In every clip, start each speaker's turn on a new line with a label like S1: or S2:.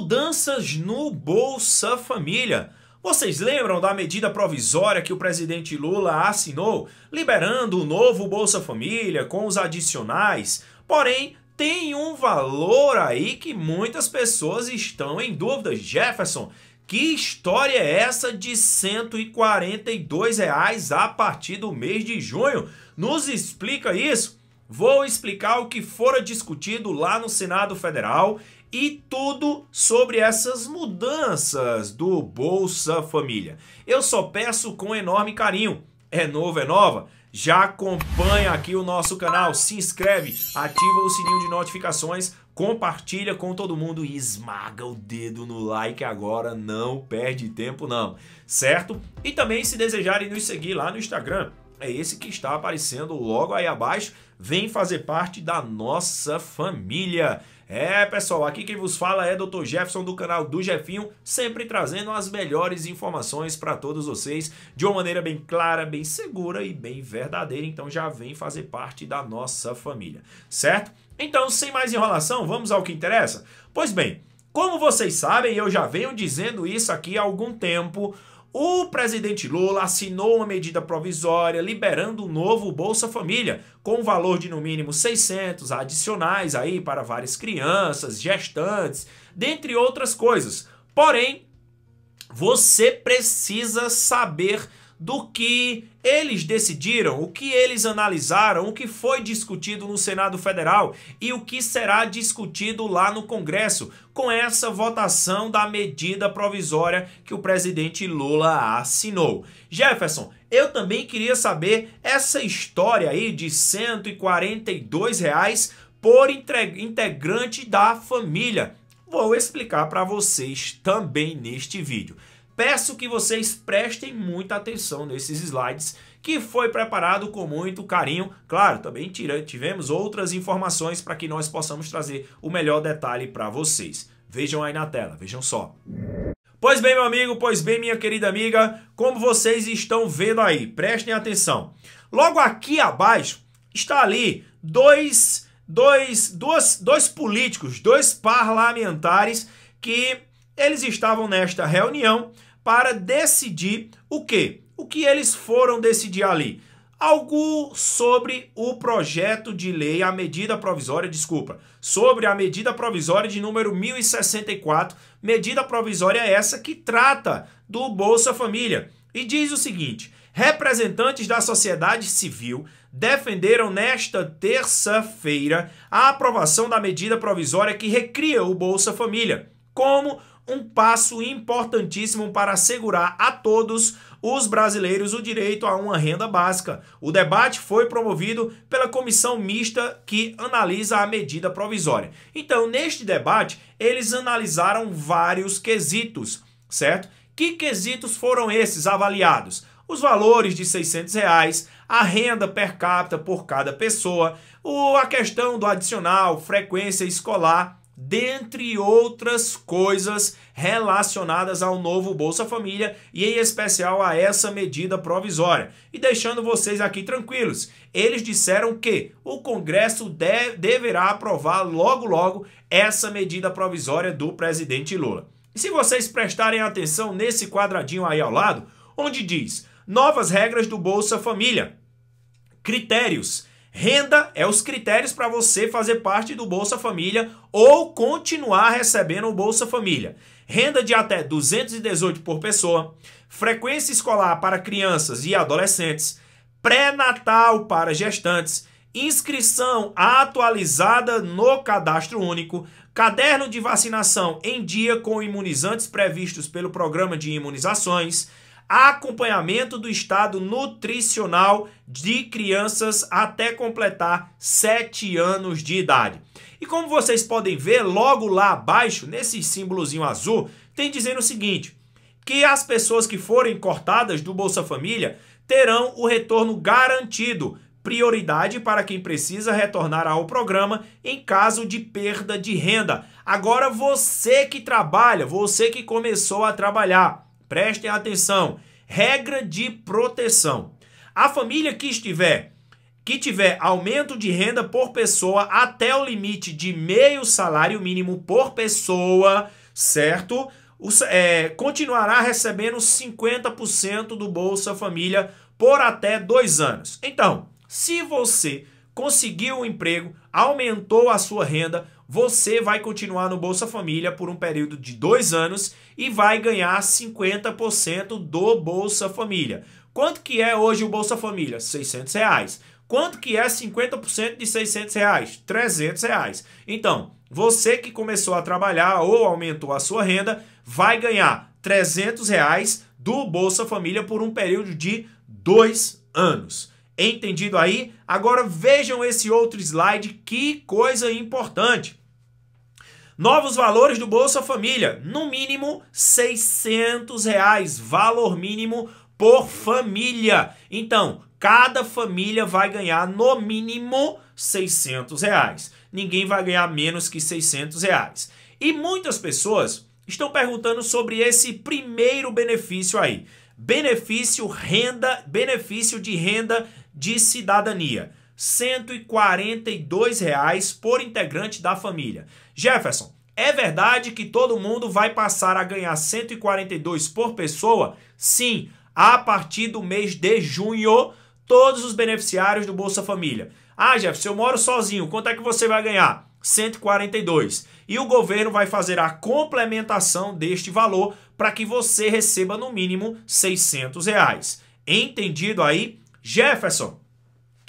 S1: Mudanças no Bolsa Família. Vocês lembram da medida provisória que o presidente Lula assinou, liberando o novo Bolsa Família com os adicionais? Porém, tem um valor aí que muitas pessoas estão em dúvida. Jefferson, que história é essa de R$ 142 reais a partir do mês de junho? Nos explica isso. Vou explicar o que fora discutido lá no Senado Federal e tudo sobre essas mudanças do Bolsa Família. Eu só peço com enorme carinho. É novo, é nova? Já acompanha aqui o nosso canal, se inscreve, ativa o sininho de notificações, compartilha com todo mundo e esmaga o dedo no like agora, não perde tempo não, certo? E também se desejarem nos seguir lá no Instagram, é esse que está aparecendo logo aí abaixo. Vem fazer parte da nossa família. É, pessoal, aqui quem vos fala é Dr. Jefferson do canal do Jefinho, sempre trazendo as melhores informações para todos vocês de uma maneira bem clara, bem segura e bem verdadeira. Então já vem fazer parte da nossa família, certo? Então, sem mais enrolação, vamos ao que interessa? Pois bem, como vocês sabem, eu já venho dizendo isso aqui há algum tempo. O presidente Lula assinou uma medida provisória liberando um novo Bolsa Família, com valor de no mínimo 600 adicionais aí para várias crianças, gestantes, dentre outras coisas. Porém, você precisa saber do que eles decidiram, o que eles analisaram, o que foi discutido no Senado Federal e o que será discutido lá no Congresso com essa votação da medida provisória que o presidente Lula assinou. Jefferson, eu também queria saber essa história aí de 142 reais por integrante da família. Vou explicar para vocês também neste vídeo peço que vocês prestem muita atenção nesses slides que foi preparado com muito carinho. Claro, também tivemos outras informações para que nós possamos trazer o melhor detalhe para vocês. Vejam aí na tela, vejam só. Pois bem, meu amigo, pois bem, minha querida amiga, como vocês estão vendo aí, prestem atenção. Logo aqui abaixo está ali dois, dois, dois, dois políticos, dois parlamentares que eles estavam nesta reunião para decidir o que? O que eles foram decidir ali? Algo sobre o projeto de lei, a medida provisória, desculpa, sobre a medida provisória de número 1064, medida provisória essa que trata do Bolsa Família. E diz o seguinte: representantes da sociedade civil defenderam nesta terça-feira a aprovação da medida provisória que recria o Bolsa Família como um passo importantíssimo para assegurar a todos os brasileiros o direito a uma renda básica. O debate foi promovido pela comissão mista que analisa a medida provisória. Então, neste debate, eles analisaram vários quesitos, certo? Que quesitos foram esses avaliados? Os valores de 600 reais, a renda per capita por cada pessoa, a questão do adicional, frequência escolar, dentre outras coisas relacionadas ao novo Bolsa Família e em especial a essa medida provisória. E deixando vocês aqui tranquilos, eles disseram que o Congresso de deverá aprovar logo logo essa medida provisória do presidente Lula. E se vocês prestarem atenção nesse quadradinho aí ao lado, onde diz novas regras do Bolsa Família, critérios Renda é os critérios para você fazer parte do Bolsa Família ou continuar recebendo o Bolsa Família. Renda de até 218 por pessoa, frequência escolar para crianças e adolescentes, pré-natal para gestantes, inscrição atualizada no cadastro único, caderno de vacinação em dia com imunizantes previstos pelo programa de imunizações acompanhamento do estado nutricional de crianças até completar 7 anos de idade. E como vocês podem ver, logo lá abaixo, nesse símbolozinho azul, tem dizendo o seguinte: que as pessoas que forem cortadas do Bolsa Família terão o retorno garantido, prioridade para quem precisa retornar ao programa em caso de perda de renda. Agora você que trabalha, você que começou a trabalhar, Prestem atenção. Regra de proteção. A família que estiver que tiver aumento de renda por pessoa até o limite de meio salário mínimo por pessoa, certo? é, continuará recebendo 50% do Bolsa Família por até dois anos. Então, se você conseguiu um emprego, aumentou a sua renda, você vai continuar no Bolsa Família por um período de dois anos e vai ganhar 50% do Bolsa Família. Quanto que é hoje o Bolsa Família? 600 reais. Quanto que é 50% de 600 reais? 300 reais. Então, você que começou a trabalhar ou aumentou a sua renda, vai ganhar 300 reais do Bolsa Família por um período de dois anos. Entendido aí? Agora vejam esse outro slide, que coisa importante. Novos valores do Bolsa Família, no mínimo 600 reais, valor mínimo por família. Então, cada família vai ganhar no mínimo 600 reais. Ninguém vai ganhar menos que 600 reais. E muitas pessoas estão perguntando sobre esse primeiro benefício aí. Benefício renda, benefício de renda de cidadania. 142 reais por integrante da família. Jefferson, é verdade que todo mundo vai passar a ganhar 142 por pessoa? Sim, a partir do mês de junho, todos os beneficiários do Bolsa Família. Ah, Jefferson, eu moro sozinho, quanto é que você vai ganhar? 142. E o governo vai fazer a complementação deste valor para que você receba no mínimo 600 reais. Entendido aí? Jefferson,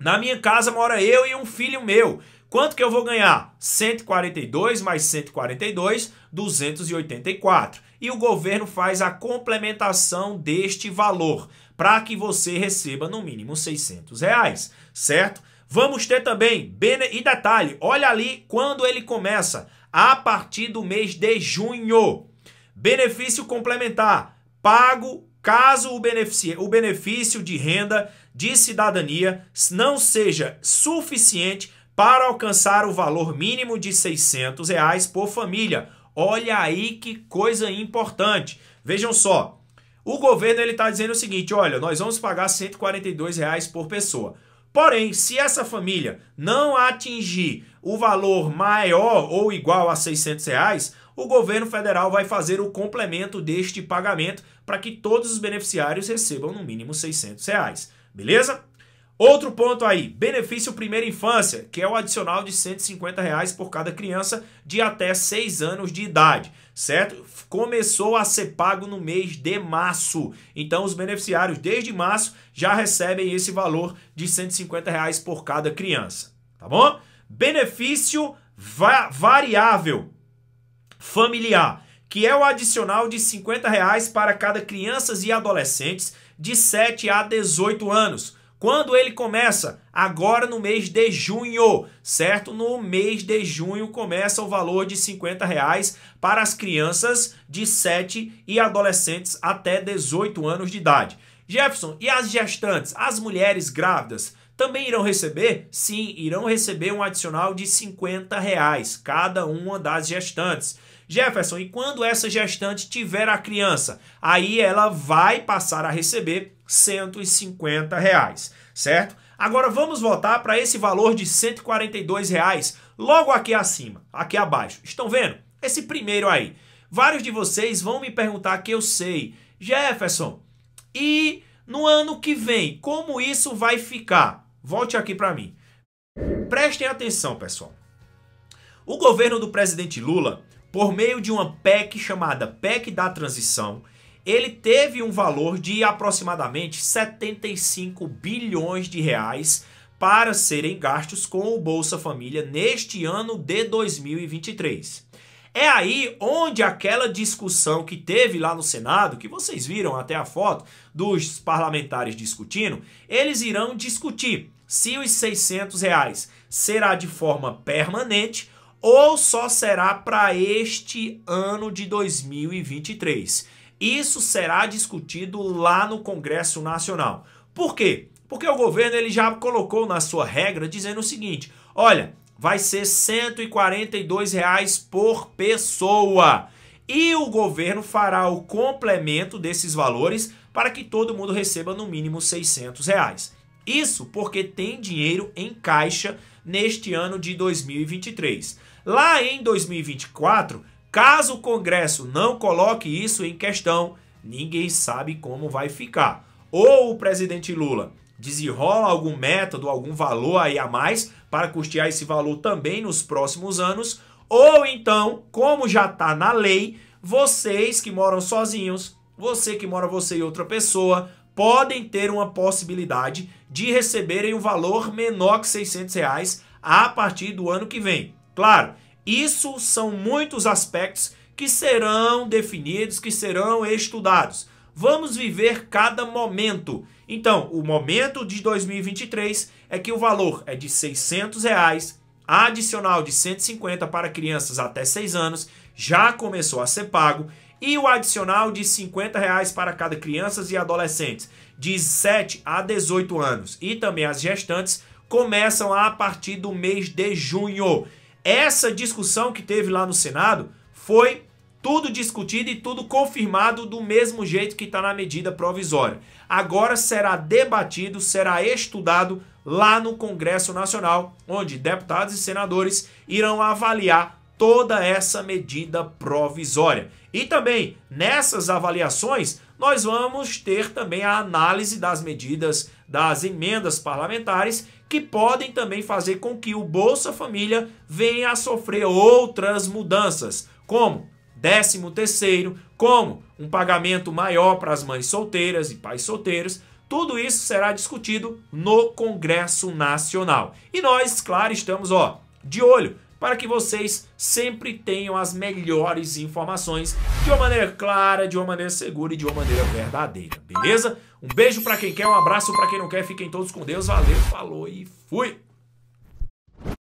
S1: na minha casa mora eu e um filho meu. Quanto que eu vou ganhar? 142 mais 142, 284. E o governo faz a complementação deste valor para que você receba no mínimo 600 reais, certo? Vamos ter também, bene... e detalhe, olha ali quando ele começa, a partir do mês de junho. Benefício complementar, pago caso o, o benefício de renda de cidadania não seja suficiente para alcançar o valor mínimo de R$ 600 reais por família. Olha aí que coisa importante. Vejam só, o governo ele está dizendo o seguinte, olha, nós vamos pagar R$ 142 reais por pessoa. Porém, se essa família não atingir o valor maior ou igual a 600 reais, o governo federal vai fazer o complemento deste pagamento para que todos os beneficiários recebam no mínimo R$ 600. Reais, beleza? Outro ponto aí, benefício primeira infância, que é o adicional de R$ 150 reais por cada criança de até 6 anos de idade, certo? Começou a ser pago no mês de março. Então os beneficiários desde março já recebem esse valor de R$ 150 reais por cada criança, tá bom? Benefício va variável familiar, que é o adicional de 50 reais para cada crianças e adolescentes de 7 a 18 anos. Quando ele começa? Agora no mês de junho, certo? No mês de junho começa o valor de 50 reais para as crianças de 7 e adolescentes até 18 anos de idade. Jefferson, e as gestantes, as mulheres grávidas? Também irão receber? Sim, irão receber um adicional de 50 reais cada uma das gestantes. Jefferson, e quando essa gestante tiver a criança, aí ela vai passar a receber 150 reais, certo? Agora vamos voltar para esse valor de 142 reais logo aqui acima, aqui abaixo. Estão vendo? Esse primeiro aí. Vários de vocês vão me perguntar que eu sei. Jefferson, e no ano que vem, como isso vai ficar? Volte aqui para mim. Prestem atenção, pessoal. O governo do presidente Lula, por meio de uma PEC chamada PEC da Transição, ele teve um valor de aproximadamente 75 bilhões de reais para serem gastos com o Bolsa Família neste ano de 2023. É aí onde aquela discussão que teve lá no Senado, que vocês viram até a foto dos parlamentares discutindo, eles irão discutir se os 600 reais será de forma permanente ou só será para este ano de 2023. Isso será discutido lá no Congresso Nacional. Por quê? Porque o governo ele já colocou na sua regra dizendo o seguinte: olha, vai ser R$ 142,00 por pessoa. E o governo fará o complemento desses valores para que todo mundo receba no mínimo R$ 600. Reais. Isso porque tem dinheiro em caixa neste ano de 2023. Lá em 2024, caso o Congresso não coloque isso em questão, ninguém sabe como vai ficar. Ou o presidente Lula desenrola algum método, algum valor aí a mais para custear esse valor também nos próximos anos, ou então, como já está na lei, vocês que moram sozinhos, você que mora você e outra pessoa, podem ter uma possibilidade de receberem um valor menor que 600 reais a partir do ano que vem. Claro, isso são muitos aspectos que serão definidos, que serão estudados. Vamos viver cada momento. Então, o momento de 2023 é que o valor é de R$ 600, reais, adicional de 150 para crianças até 6 anos, já começou a ser pago, e o adicional de 50 reais para cada crianças e adolescentes de 7 a 18 anos e também as gestantes começam a partir do mês de junho. Essa discussão que teve lá no Senado foi tudo discutido e tudo confirmado do mesmo jeito que está na medida provisória. Agora será debatido, será estudado lá no Congresso Nacional, onde deputados e senadores irão avaliar toda essa medida provisória. E também nessas avaliações, nós vamos ter também a análise das medidas das emendas parlamentares que podem também fazer com que o Bolsa Família venha a sofrer outras mudanças, como décimo terceiro, como um pagamento maior para as mães solteiras e pais solteiros, tudo isso será discutido no Congresso Nacional. E nós, claro, estamos ó, de olho para que vocês sempre tenham as melhores informações de uma maneira clara, de uma maneira segura e de uma maneira verdadeira, beleza? Um beijo para quem quer, um abraço para quem não quer, fiquem todos com Deus, valeu, falou e fui!